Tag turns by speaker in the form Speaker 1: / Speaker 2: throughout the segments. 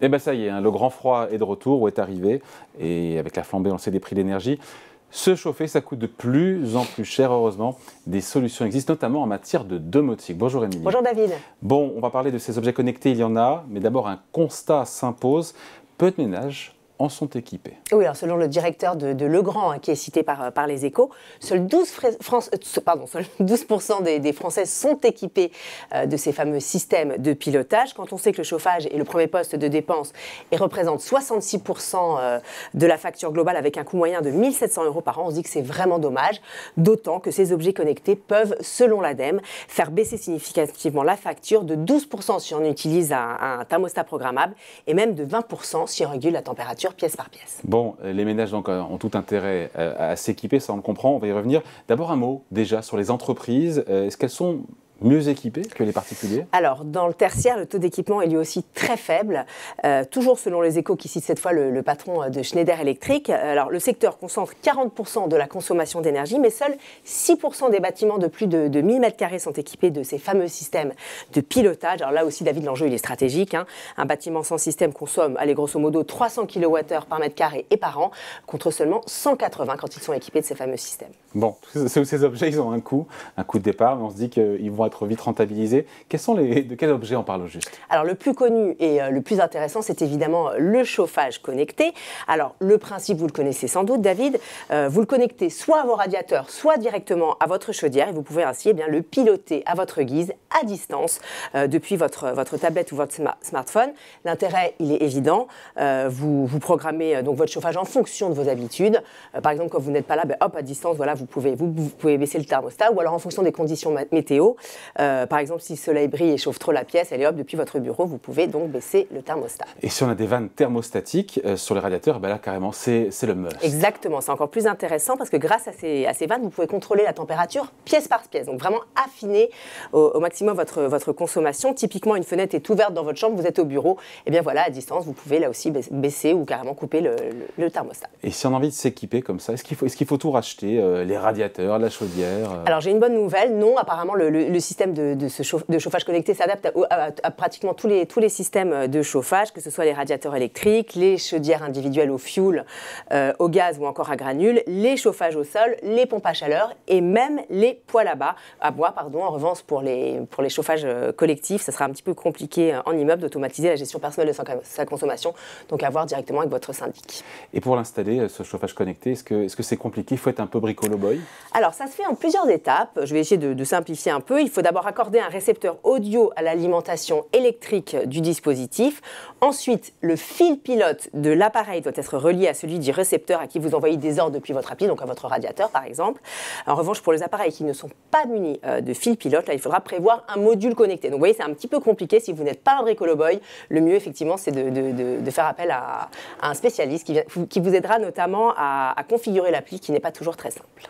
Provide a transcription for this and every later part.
Speaker 1: Eh bien ça y est, hein, le grand froid est de retour ou est arrivé, et avec la flambée, on sait des prix d'énergie. Se chauffer, ça coûte de plus en plus cher, heureusement. Des solutions existent, notamment en matière de domotique. Bonjour Émilie. Bonjour David. Bon, on va parler de ces objets connectés, il y en a, mais d'abord un constat s'impose. Peu de ménages en sont équipés.
Speaker 2: Oui, alors selon le directeur de, Legrand, hein, qui est cité par, euh, par les échos, seuls 12, France, euh, pardon, 12 des, Français sont équipés euh, de ces fameux systèmes de pilotage. Quand on sait que le chauffage est le premier poste de dépense et représente 66% de la facture globale avec un coût moyen de 1700 euros par an, on se dit que c'est vraiment dommage, d'autant que ces objets connectés peuvent, selon l'ADEME, faire baisser significativement la facture de 12% si on utilise un, un thermostat programmable et même de 20% si on régule la température pièce
Speaker 1: par pièce. Bon, les ménages donc euh, ont tout intérêt euh, à, à s'équiper, ça on le comprend, on va y revenir. D'abord un mot déjà sur les entreprises. Euh, est-ce qu'elles sont mieux équipés que les particuliers
Speaker 2: Alors, dans le tertiaire, le taux d'équipement est lui aussi très faible, euh, toujours selon les échos qui cite cette fois le, patron euh, de Schneider Electric. Euh, alors, le secteur concentre 40% de la consommation d'énergie, mais seuls 6% des bâtiments de plus de, 1000 m carrés sont équipés de ces fameux systèmes de pilotage. Alors là aussi, David, l'enjeu, il est stratégique. Hein. Un bâtiment sans système consomme, allez, grosso modo, 300 kWh par mètre carré et par an, contre seulement 180 quand ils sont équipés de ces fameux systèmes.
Speaker 1: Bon, ces objets, ils ont un coût, un coût de départ, mais on se dit qu'ils vont vite rentabilisé. Quels sont les, de quels objets on parle au juste
Speaker 2: Alors le plus connu et euh, le plus intéressant, c'est évidemment euh, le chauffage connecté. Alors le principe, vous le connaissez sans doute, David. Euh, vous le connectez soit à vos radiateurs, soit directement à votre chaudière et vous pouvez ainsi eh bien, le piloter à votre guise, à distance, depuis votre, votre tablette ou votre smartphone. L'intérêt, il est évident. vous, vous programmez donc votre chauffage en fonction de vos habitudes. par exemple, quand vous n'êtes pas là, ben, hop, à distance, voilà, vous pouvez, vous, pouvez baisser le thermostat ou alors en fonction des conditions météo, euh, par exemple, si le soleil brille et chauffe trop la pièce, allez hop, depuis votre bureau, vous pouvez donc baisser le thermostat.
Speaker 1: Et si on a des vannes thermostatiques euh, sur les radiateurs, ben là, carrément, c'est le must.
Speaker 2: Exactement, c'est encore plus intéressant parce que grâce à ces, à ces, vannes, vous pouvez contrôler la température pièce par pièce. Donc vraiment affiner au, maximum votre, votre consommation. Typiquement, une fenêtre est ouverte dans votre chambre, vous êtes au bureau, et eh bien voilà, à distance, vous pouvez là aussi baisser ou carrément couper le, thermostat.
Speaker 1: Et si on a envie de s'équiper comme ça, est-ce qu'il faut, est qu'il faut tout racheter euh, Les radiateurs, la chaudière
Speaker 2: Alors j'ai une bonne nouvelle, non, apparemment le, le système de, ce de chauffage connecté s'adapte à, pratiquement tous les, tous les systèmes euh, de chauffage, que ce soit les radiateurs électriques, les chaudières individuelles au fuel, euh, au gaz ou encore à granules, les chauffages au sol, les pompes à chaleur et même les poêles à, bas, à bois. Pardon. En revanche, pour les, pour les chauffages euh, collectifs, ça sera un petit peu compliqué en immeuble d'automatiser la gestion personnelle de sa consommation, donc à voir directement avec votre syndic.
Speaker 1: Et pour l'installer, ce chauffage connecté, est-ce que c'est -ce compliqué Il faut être un peu bricolo boy
Speaker 2: Alors ça se fait en plusieurs étapes. Je vais essayer de, de simplifier un peu. Il faut faut d'abord accorder un récepteur audio à l'alimentation électrique du dispositif. Ensuite, le fil pilote de l'appareil doit être relié à celui du récepteur à qui vous envoyez des ordres depuis votre appli, donc à votre radiateur par exemple. En revanche, pour les appareils qui ne sont pas munis euh, de fil pilote, il faudra prévoir un module connecté. Donc vous voyez, c'est un petit peu compliqué si vous n'êtes pas un bricoloboy Le mieux, effectivement, c'est de, faire appel à, un spécialiste qui, vous aidera notamment à, à configurer l'appli qui n'est pas toujours très simple.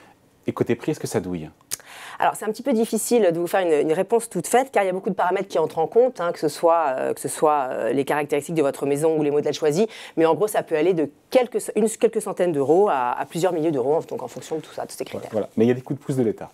Speaker 1: Et côté prix, est-ce que ça douille
Speaker 2: alors c'est un petit peu difficile de vous faire une, réponse toute faite car il y a beaucoup de paramètres qui entrent en compte, hein, que ce soit, euh, que ce soit euh, les caractéristiques de votre maison ou les modèles choisis, mais en gros ça peut aller de quelques, centaines d'euros à, plusieurs milliers d'euros, donc en fonction de tout ça, de ces critères.
Speaker 1: voilà. mais il y a des coups de pouce de l'État.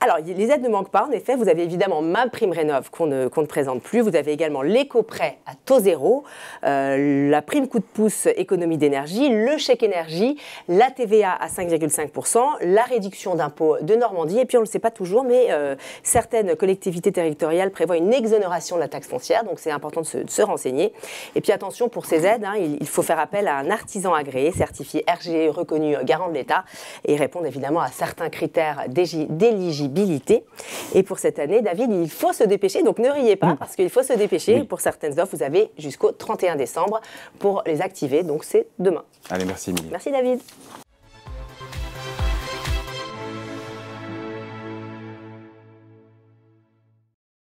Speaker 2: Alors, les aides ne manquent pas, en effet. Vous avez évidemment ma prime rénov qu'on ne, présente plus. Vous avez également l'éco-prêt à taux zéro, euh, la prime coup de pouce économie d'énergie, le chèque énergie, la TVA à 5,5%, la réduction d'impôts de Normandie. Et puis, on ne le sait pas toujours, mais euh, certaines collectivités territoriales prévoient une exonération de la taxe foncière. Donc, c'est important de se, renseigner. Et puis, attention, pour ces aides, hein, il, faut faire appel à un artisan agréé, certifié RGE, reconnu garant de l'État, et répondre évidemment à certains critères DG, d'éligibilité. Et pour cette année, David, il faut se dépêcher. Donc ne riez pas, parce qu'il faut se dépêcher. Pour certaines offres, vous avez jusqu'au 31 décembre pour les activer. Donc c'est demain. Allez, merci Merci David.